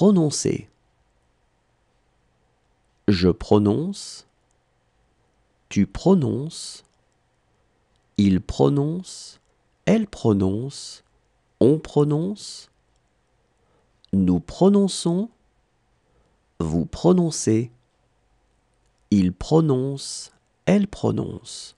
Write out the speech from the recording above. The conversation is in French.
prononcer. Je prononce. Tu prononces. Il prononce. Elle prononce. On prononce. Nous prononçons. Vous prononcez. Il prononce. Elle prononce.